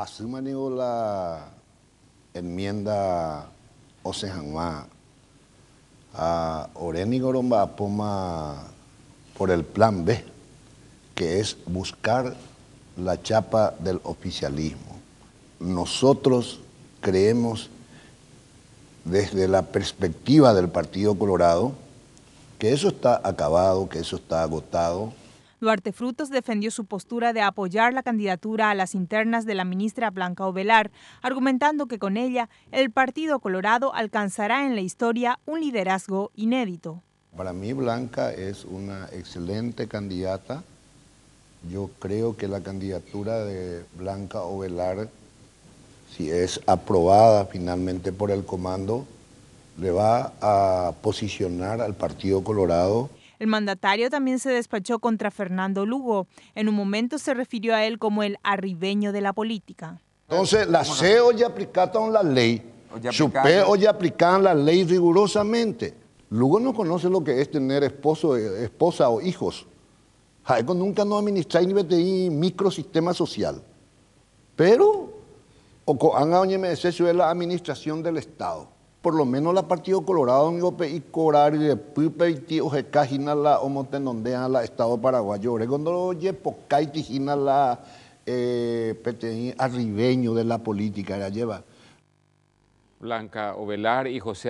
Hasumani la enmienda Osejanma a ah, Oreni Goromba Poma por el plan B, que es buscar la chapa del oficialismo. Nosotros creemos desde la perspectiva del Partido Colorado que eso está acabado, que eso está agotado, Duarte Frutos defendió su postura de apoyar la candidatura a las internas de la ministra Blanca Ovelar, argumentando que con ella el Partido Colorado alcanzará en la historia un liderazgo inédito. Para mí Blanca es una excelente candidata. Yo creo que la candidatura de Blanca Ovelar, si es aprobada finalmente por el comando, le va a posicionar al Partido Colorado el mandatario también se despachó contra Fernando Lugo. En un momento se refirió a él como el arribeño de la política. Entonces, la C hoy aplicaron la ley, SUPE ya aplicaron la ley rigurosamente. Lugo no conoce lo que es tener esposo, eh, esposa o hijos. Jaeco nunca no administra ni microsistema social. Pero, o han la administración del Estado por lo menos la Partido Colorado y cobrar de pipe y tío jina la a la Estado Paraguayo cuando yepocay tijina la eh, arribeño de la política la lleva Blanca Ovelar y José